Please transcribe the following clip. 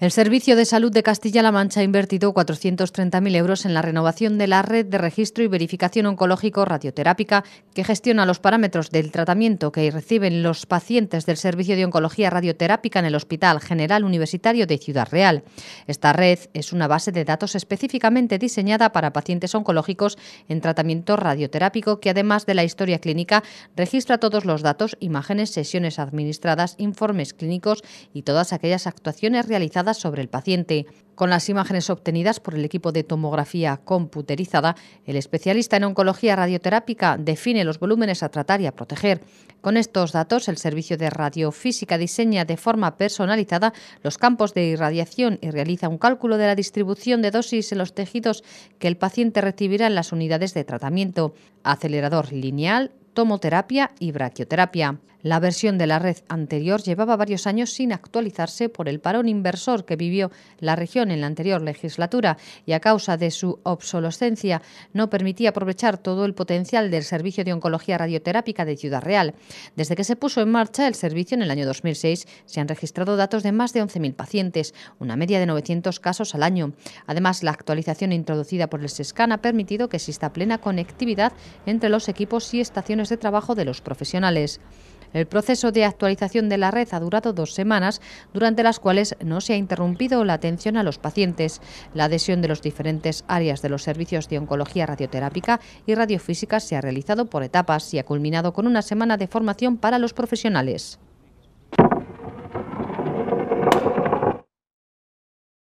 El Servicio de Salud de Castilla-La Mancha ha invertido 430.000 euros en la renovación de la red de registro y verificación oncológico-radioterápica que gestiona los parámetros del tratamiento que reciben los pacientes del Servicio de Oncología Radioterápica en el Hospital General Universitario de Ciudad Real. Esta red es una base de datos específicamente diseñada para pacientes oncológicos en tratamiento radioterápico que, además de la historia clínica, registra todos los datos, imágenes, sesiones administradas, informes clínicos y todas aquellas actuaciones realizadas sobre el paciente. Con las imágenes obtenidas por el equipo de tomografía computerizada, el especialista en oncología radioterápica define los volúmenes a tratar y a proteger. Con estos datos, el servicio de radiofísica diseña de forma personalizada los campos de irradiación y realiza un cálculo de la distribución de dosis en los tejidos que el paciente recibirá en las unidades de tratamiento, acelerador lineal, tomoterapia y brachioterapia. La versión de la red anterior llevaba varios años sin actualizarse por el parón inversor que vivió la región en la anterior legislatura y a causa de su obsolescencia no permitía aprovechar todo el potencial del servicio de oncología radioterápica de Ciudad Real. Desde que se puso en marcha el servicio en el año 2006 se han registrado datos de más de 11.000 pacientes, una media de 900 casos al año. Además, la actualización introducida por el SESCAN ha permitido que exista plena conectividad entre los equipos y estaciones de trabajo de los profesionales. El proceso de actualización de la red ha durado dos semanas, durante las cuales no se ha interrumpido la atención a los pacientes. La adhesión de los diferentes áreas de los servicios de oncología radioterápica y radiofísica se ha realizado por etapas y ha culminado con una semana de formación para los profesionales.